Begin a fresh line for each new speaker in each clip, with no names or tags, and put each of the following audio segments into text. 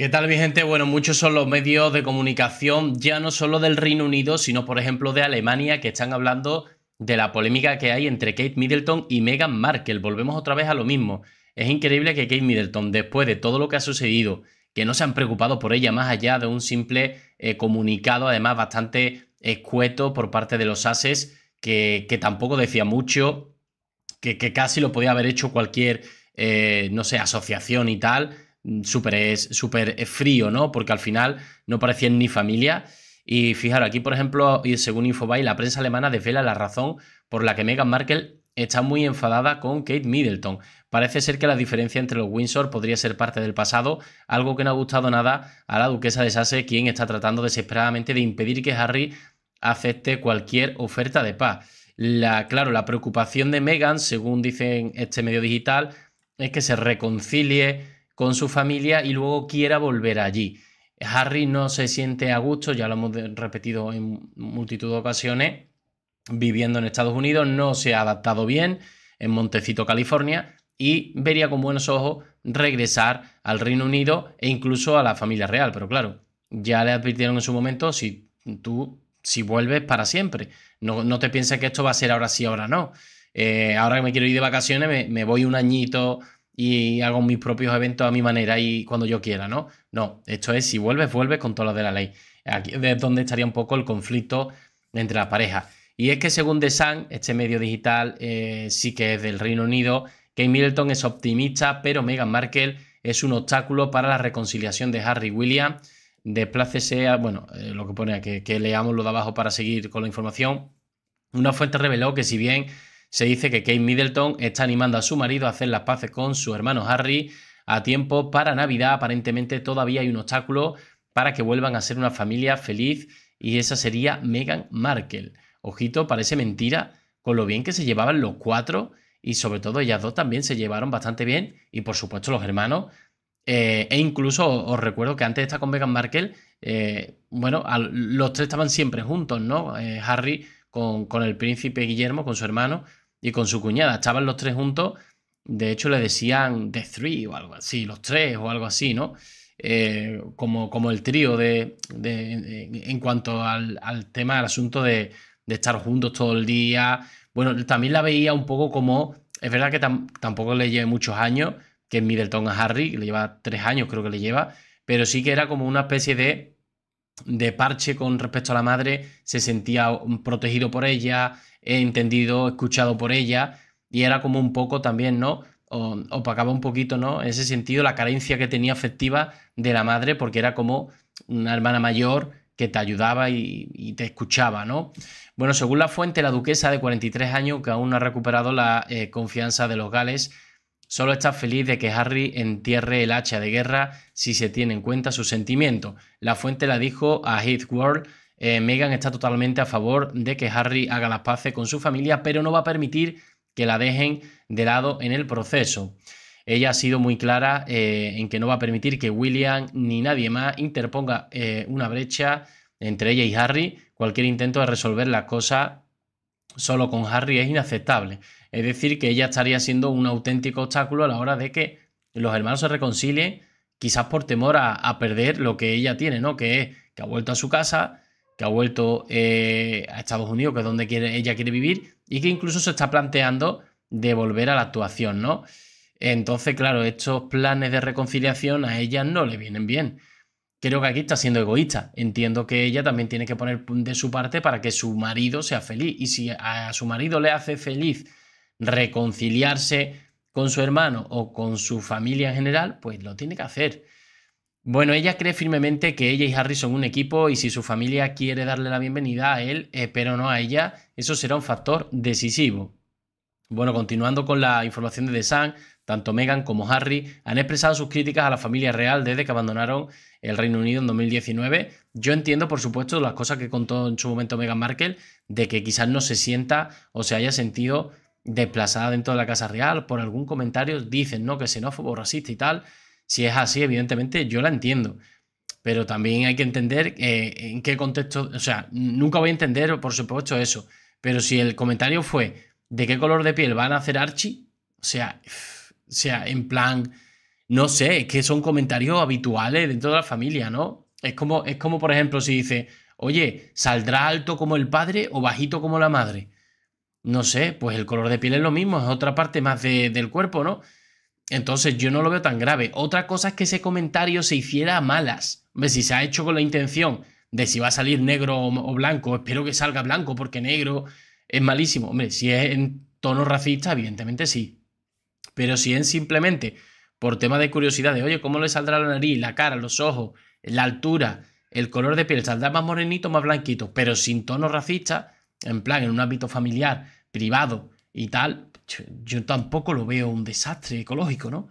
¿Qué tal mi gente? Bueno, muchos son los medios de comunicación, ya no solo del Reino Unido, sino por ejemplo de Alemania, que están hablando de la polémica que hay entre Kate Middleton y Meghan Markle. Volvemos otra vez a lo mismo. Es increíble que Kate Middleton, después de todo lo que ha sucedido, que no se han preocupado por ella más allá de un simple eh, comunicado, además bastante escueto por parte de los ases, que, tampoco decía mucho, que, casi lo podía haber hecho cualquier, eh, no sé, asociación y tal Mm. súper super frío, ¿no? Porque al final no parecían ni familia. Y fijaros, aquí, por ejemplo, según Infobay, la prensa alemana desvela la razón por la que Meghan Markle está muy enfadada con Kate Middleton. Parece ser que la diferencia entre los Windsor podría ser parte del pasado, algo que no ha gustado nada a la duquesa de Sasse, quien está tratando desesperadamente de impedir que Harry acepte cualquier oferta de paz. La, claro, la preocupación de Meghan, según dicen este medio digital, es que se reconcilie con su familia y luego quiera volver allí. Harry no se siente a gusto, ya lo hemos repetido en multitud de ocasiones, viviendo en Estados Unidos, no se ha adaptado bien en Montecito, California, y vería con buenos ojos regresar al Reino Unido e incluso a la familia real. Pero claro, ya le advirtieron en su momento si tú, si vuelves para siempre. No, te pienses que esto va a ser ahora sí, ahora no. Eh, ahora que me quiero ir de vacaciones, me, me voy un añito y hago mis propios eventos a mi manera y cuando yo quiera, ¿no? No, esto es si vuelves, vuelves con todo lo de la ley. Aquí es donde estaría un poco el conflicto entre las parejas. Y es que según The Sun, este medio digital eh, sí que es del Reino Unido, Kate Middleton es optimista, pero Meghan Markle es un obstáculo para la reconciliación de Harry y William. Desplácese a, bueno, eh, lo que pone aquí, que leamos lo de abajo para seguir con la información. Una fuente reveló que si bien se dice que Kate Middleton está animando a su marido a hacer las paces con su hermano Harry a tiempo para Navidad. Aparentemente todavía hay un obstáculo para que vuelvan a ser una familia feliz y esa sería Meghan Markle. Ojito, parece mentira con lo bien que se llevaban los cuatro y sobre todo ellas dos también se llevaron bastante bien y por supuesto los hermanos. Eh, e incluso os, recuerdo que antes de estar con Meghan Markle, eh, bueno, los tres estaban siempre juntos, ¿no? Eh, Harry con el príncipe Guillermo, con su hermano, y con su cuñada. Estaban los tres juntos, de hecho le decían The Three o algo así, los tres o algo así, ¿no? Eh, como, como el trío de, en cuanto al, tema, al asunto de, estar juntos todo el día. Bueno, también la veía un poco como, es verdad que tampoco le lleve muchos años, que es Middleton a Harry, le lleva tres años creo que le lleva, pero sí que era como una especie de de parche con respecto a la madre, se sentía protegido por ella, eh, entendido, escuchado por ella, y era como un poco también, ¿no? opacaba un poquito, ¿no? En ese sentido, la carencia que tenía afectiva de la madre, porque era como una hermana mayor que te ayudaba y, te escuchaba, ¿no? Bueno, según la fuente, la duquesa de 43 años, que aún no ha recuperado la eh, confianza de los gales, Solo está feliz de que Harry entierre el hacha de guerra si se tiene en cuenta su sentimiento. La fuente la dijo a Heath eh, "megan Megan está totalmente a favor de que Harry haga las paces con su familia, pero no va a permitir que la dejen de lado en el proceso. Ella ha sido muy clara eh, en que no va a permitir que William ni nadie más interponga eh, una brecha entre ella y Harry. Cualquier intento de resolver las cosas solo con Harry es inaceptable. Es decir, que ella estaría siendo un auténtico obstáculo a la hora de que los hermanos se reconcilien, quizás por temor a, perder lo que ella tiene, ¿no? Que es que ha vuelto a su casa, que ha vuelto eh, a Estados Unidos, que es donde ella quiere vivir, y que incluso se está planteando de volver a la actuación, ¿no? Entonces, claro, estos planes de reconciliación a ella no le vienen bien creo que aquí está siendo egoísta. Entiendo que ella también tiene que poner de su parte para que su marido sea feliz. Y si a su marido le hace feliz reconciliarse con su hermano o con su familia en general, pues lo tiene que hacer. Bueno, ella cree firmemente que ella y Harry son un equipo y si su familia quiere darle la bienvenida a él, pero no a ella, eso será un factor decisivo. Bueno, continuando con la información de The Sun, tanto Meghan como Harry han expresado sus críticas a la familia real desde que abandonaron el Reino Unido en 2019. Yo entiendo, por supuesto, las cosas que contó en su momento Meghan Markle, de que quizás no se sienta o se haya sentido desplazada dentro de la Casa Real por algún comentario, dicen, ¿no? Que xenófobo, racista y tal. Si es así, evidentemente, yo la entiendo. Pero también hay que entender eh, en qué contexto, o sea, nunca voy a entender, por supuesto, eso. Pero si el comentario fue, ¿de qué color de piel van a hacer Archie? O sea... O sea, en plan, no sé, es que son comentarios habituales dentro de la familia, ¿no? Es como, es como por ejemplo, si dice, oye, ¿saldrá alto como el padre o bajito como la madre? No sé, pues el color de piel es lo mismo, es otra parte más del cuerpo, ¿no? Entonces yo no lo veo tan grave. Otra cosa es que ese comentario se hiciera a malas. Hombre, si se ha hecho con la intención de si va a salir negro o, blanco, espero que salga blanco porque negro es malísimo. Hombre, si es en tono racista, evidentemente sí. Pero si es simplemente por tema de curiosidad, de oye, ¿cómo le saldrá la nariz, la cara, los ojos, la altura, el color de piel? ¿Saldrá más morenito, más blanquito? Pero sin tono racista, en plan, en un ámbito familiar, privado y tal, yo tampoco lo veo un desastre ecológico, ¿no?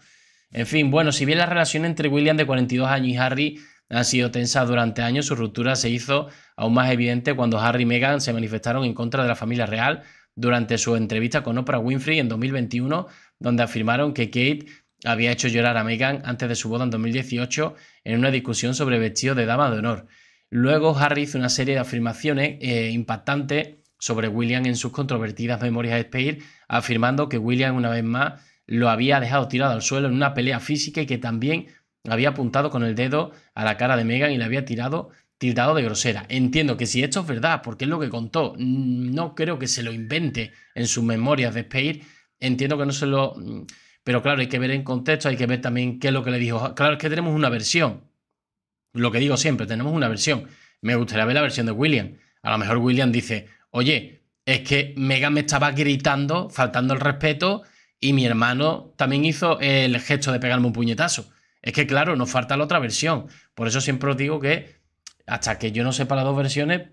En fin, bueno, si bien la relación entre William de 42 años y Harry ha sido tensa durante años, su ruptura se hizo aún más evidente cuando Harry y Meghan se manifestaron en contra de la familia real durante su entrevista con Oprah Winfrey en 2021, donde afirmaron que Kate había hecho llorar a Meghan antes de su boda en 2018 en una discusión sobre vestido de dama de honor. Luego Harry hizo una serie de afirmaciones eh, impactantes sobre William en sus controvertidas memorias de Spade, afirmando que William una vez más lo había dejado tirado al suelo en una pelea física y que también había apuntado con el dedo a la cara de Meghan y le había tirado tildado de grosera. Entiendo que si esto es verdad, porque es lo que contó, mm, no creo que se lo invente en sus memorias de Spare. Entiendo que no se lo... Mm, pero claro, hay que ver en contexto, hay que ver también qué es lo que le dijo. Claro, es que tenemos una versión. Lo que digo siempre, tenemos una versión. Me gustaría ver la versión de William. A lo mejor William dice, oye, es que Megan me estaba gritando, faltando el respeto, y mi hermano también hizo el gesto de pegarme un puñetazo. Es que, claro, nos falta la otra versión. Por eso siempre os digo que hasta que yo no sepa las dos versiones,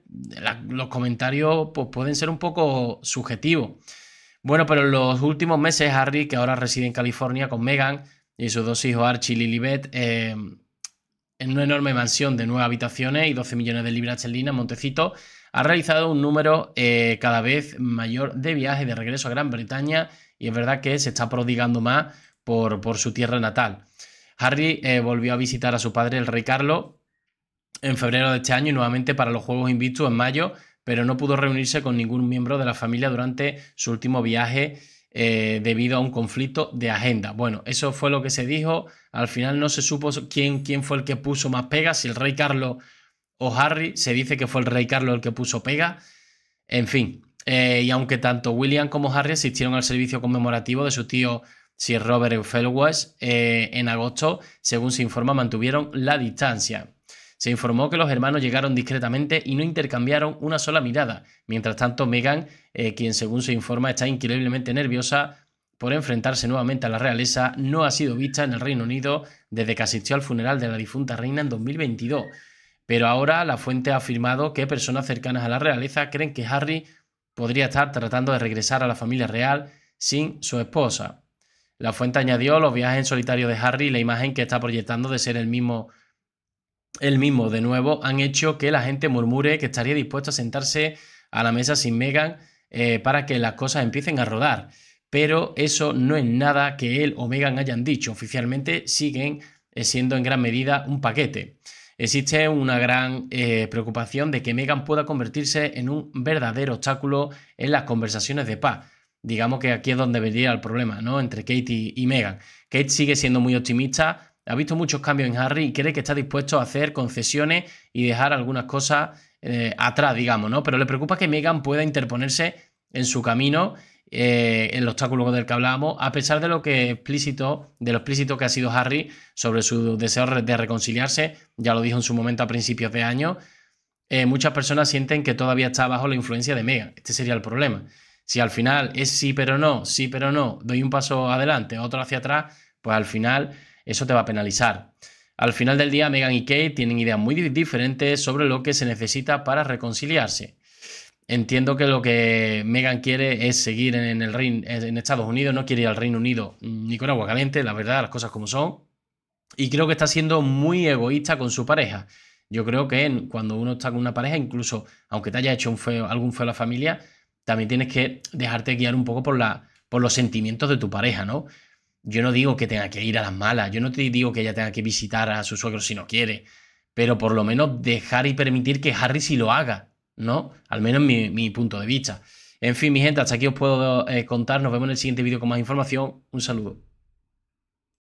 los comentarios pues, pueden ser un poco subjetivos. Bueno, pero en los últimos meses Harry, que ahora reside en California con Megan y sus dos hijos Archie y Lilibet, eh, en una enorme mansión de nueve habitaciones y 12 millones de libras en Montecito, ha realizado un número eh, cada vez mayor de viajes de regreso a Gran Bretaña y es verdad que se está prodigando más por, su tierra natal. Harry eh, volvió a visitar a su padre, el rey Carlos, en febrero de este año y nuevamente para los Juegos Invictus en mayo, pero no pudo reunirse con ningún miembro de la familia durante su último viaje eh, debido a un conflicto de agenda. Bueno, eso fue lo que se dijo. Al final no se supo quién, quién fue el que puso más pega, si el rey Carlos o Harry. Se dice que fue el rey Carlos el que puso pega. En fin, eh, y aunque tanto William como Harry asistieron al servicio conmemorativo de su tío Sir Robert Felwes eh, en agosto, según se informa, mantuvieron la distancia. Se informó que los hermanos llegaron discretamente y no intercambiaron una sola mirada. Mientras tanto, Meghan, eh, quien según se informa está increíblemente nerviosa por enfrentarse nuevamente a la realeza, no ha sido vista en el Reino Unido desde que asistió al funeral de la difunta reina en 2022. Pero ahora la fuente ha afirmado que personas cercanas a la realeza creen que Harry podría estar tratando de regresar a la familia real sin su esposa. La fuente añadió los viajes en solitario de Harry y la imagen que está proyectando de ser el mismo él mismo de nuevo han hecho que la gente murmure que estaría dispuesto a sentarse a la mesa sin Megan eh, para que las cosas empiecen a rodar. Pero eso no es nada que él o Megan hayan dicho. Oficialmente siguen eh, siendo en gran medida un paquete. Existe una gran eh, preocupación de que Megan pueda convertirse en un verdadero obstáculo en las conversaciones de paz. Digamos que aquí es donde vendría el problema, ¿no? Entre Katie y, y Megan. Kate sigue siendo muy optimista ha visto muchos cambios en Harry y cree que está dispuesto a hacer concesiones y dejar algunas cosas eh, atrás, digamos, ¿no? Pero le preocupa que Meghan pueda interponerse en su camino, eh, el obstáculo del que hablábamos, a pesar de lo que explícito, de lo explícito que ha sido Harry sobre su deseo de reconciliarse, ya lo dijo en su momento a principios de año, eh, muchas personas sienten que todavía está bajo la influencia de Meghan. Este sería el problema. Si al final es sí pero no, sí pero no, doy un paso adelante, otro hacia atrás, pues al final eso te va a penalizar. Al final del día, Megan y Kate tienen ideas muy diferentes sobre lo que se necesita para reconciliarse. Entiendo que lo que Megan quiere es seguir en el en Estados Unidos, no quiere ir al Reino Unido ni con agua caliente, la verdad, las cosas como son. Y creo que está siendo muy egoísta con su pareja. Yo creo que cuando uno está con una pareja, incluso aunque te haya hecho un algún feo a la familia, también tienes que dejarte guiar un poco por, la, por los sentimientos de tu pareja, ¿no? yo no digo que tenga que ir a las malas, yo no te digo que ella tenga que visitar a su suegro si no quiere, pero por lo menos dejar y permitir que Harry sí lo haga, ¿no? Al menos mi, punto de vista. En fin, mi gente, hasta aquí os puedo eh, contar. Nos vemos en el siguiente vídeo con más información. Un saludo.